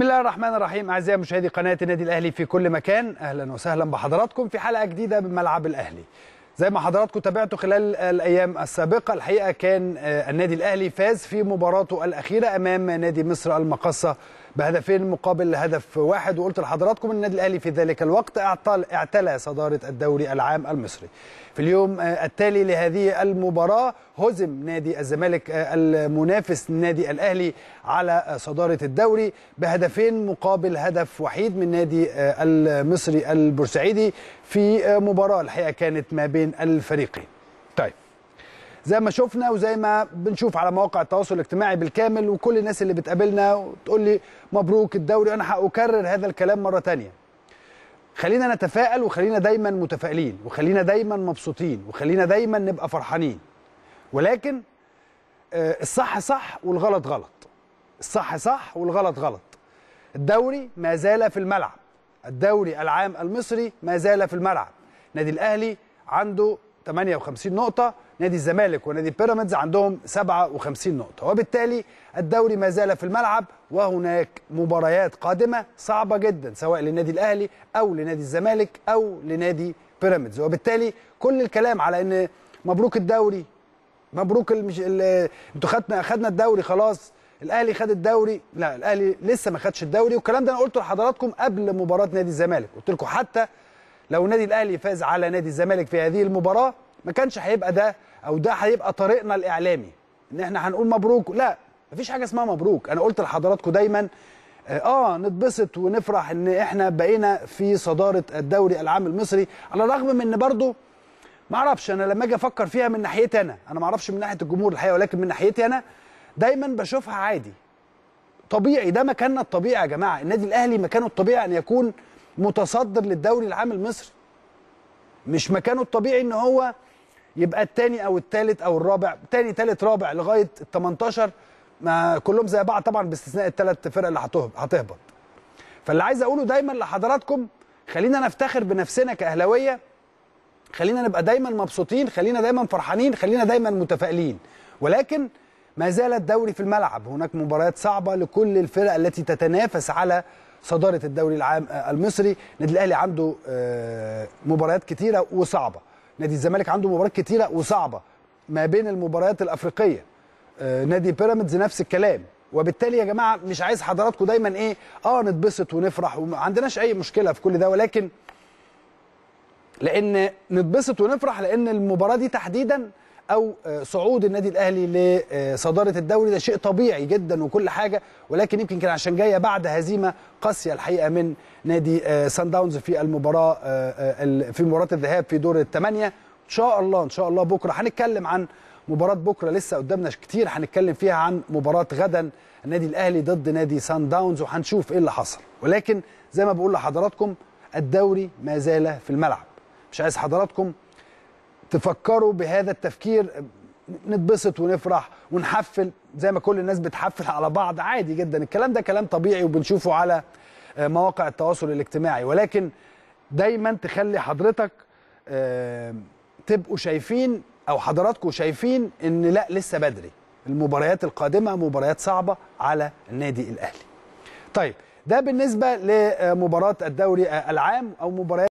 بسم الله الرحمن الرحيم اعزائي مشاهدي قناه النادي الاهلي في كل مكان اهلا وسهلا بحضراتكم في حلقه جديده من ملعب الاهلي زي ما حضراتكم تابعتوا خلال الايام السابقه الحقيقه كان آه، النادي الاهلي فاز في مباراته الاخيره امام نادي مصر المقصه بهدفين مقابل هدف واحد وقلت لحضراتكم ان النادي الاهلي في ذلك الوقت اعتل اعتلى صداره الدوري العام المصري. في اليوم آه، التالي لهذه المباراه هزم نادي الزمالك آه، المنافس نادي الاهلي على صداره الدوري بهدفين مقابل هدف وحيد من نادي المصري البورسعيدي في مباراه الحقيقه كانت ما بين بين الفريقين طيب زي ما شفنا وزي ما بنشوف على مواقع التواصل الاجتماعي بالكامل وكل الناس اللي بتقابلنا وتقول لي مبروك الدوري انا هأكرر هذا الكلام مرة ثانيه خلينا نتفائل وخلينا دايما متفائلين وخلينا دايما مبسوطين وخلينا دايما نبقى فرحانين ولكن آه، الصح صح والغلط غلط الصح صح والغلط غلط الدوري ما زال في الملعب الدوري العام المصري ما زال في الملعب نادي الاهلي عنده 58 نقطة نادي الزمالك ونادي بيراميدز عندهم 57 نقطة وبالتالي الدوري ما زال في الملعب وهناك مباريات قادمة صعبة جدا سواء للنادي الأهلي أو لنادي الزمالك أو لنادي بيراميدز وبالتالي كل الكلام على أن مبروك الدوري مبروك المش... ال... انتوا خدنا خدنا الدوري خلاص الاهلي خد الدوري لا الاهلي لسه ما خدش الدوري والكلام ده انا قلته لحضراتكم قبل مباراه نادي الزمالك قلت لكم حتى لو النادي الاهلي فاز على نادي الزمالك في هذه المباراه ما كانش هيبقى ده او ده هيبقى طريقنا الاعلامي ان احنا هنقول مبروك لا مفيش حاجه اسمها مبروك انا قلت لحضراتكم دايما آه،, اه نتبسط ونفرح ان احنا بقينا في صداره الدوري العام المصري على الرغم من ان برضه ما اعرفش انا لما اجي افكر فيها من ناحيتي انا انا ما اعرفش من ناحيه الجمهور الحقيقه ولكن من ناحيتي انا دايما بشوفها عادي طبيعي ده مكاننا الطبيعي يا جماعه النادي الاهلي مكانه الطبيعي ان يكون متصدر للدوري العام المصري مش مكانه الطبيعي ان هو يبقى الثاني او الثالث او الرابع ثاني ثالث رابع لغايه ال 18 ما كلهم زي بعض طبعا باستثناء الثلاث فرق اللي هتهبط فاللي عايز اقوله دايما لحضراتكم خلينا نفتخر بنفسنا كاهلاويه خلينا نبقى دايما مبسوطين خلينا دايما فرحانين خلينا دايما متفائلين ولكن ما زال الدوري في الملعب هناك مباريات صعبه لكل الفرق التي تتنافس على صداره الدوري العام آه، المصري النادي الاهلي عنده آه، مباريات كتيره وصعبه نادي الزمالك عنده مباريات كتيره وصعبه ما بين المباريات الافريقيه آه، نادي بيراميدز نفس الكلام وبالتالي يا جماعه مش عايز حضراتكم دايما ايه اه نتبسط ونفرح وما عندناش اي مشكله في كل ده ولكن لان نتبسط ونفرح لان المباراه دي تحديدا او آه، صعود النادي الاهلي لصداره الدوري ده شيء طبيعي جدا وكل حاجه ولكن يمكن كان عشان جايه بعد هزيمه قاسيه الحقيقه من نادي آه، سان داونز في المباراه آه، في مباراه الذهاب في دور الثمانيه ان شاء الله ان شاء الله بكره هنتكلم عن مباراه بكره لسه قدامنا كتير هنتكلم فيها عن مباراه غدا النادي الاهلي ضد نادي سان داونز وهنشوف ايه اللي حصل ولكن زي ما بقول لحضراتكم الدوري ما زال في الملعب مش عايز حضراتكم تفكروا بهذا التفكير نتبسط ونفرح ونحفل زي ما كل الناس بتحفل على بعض عادي جدا الكلام ده كلام طبيعي وبنشوفه على آه، مواقع التواصل الاجتماعي ولكن دايما تخلي حضرتك آه، تبقوا شايفين او حضراتكم شايفين ان لا لسه بدري المباريات القادمه مباريات صعبه على النادي الاهلي طيب ده بالنسبه لمباراه الدوري العام او مباريات